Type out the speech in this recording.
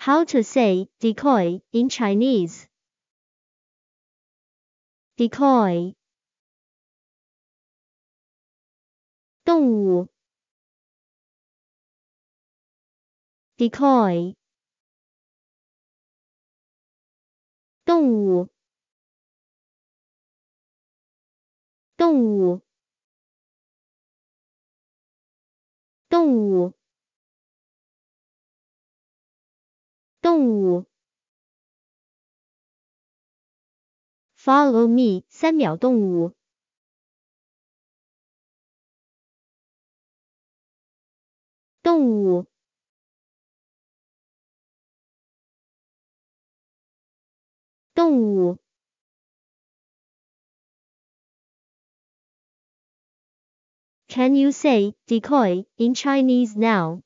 How to say decoy in Chinese. Decoy. Decoy. 动物。Decoy. 动物。动物。动物。动物。f o l l o w me，三秒动物。动物。动物。Can you say decoy in Chinese now?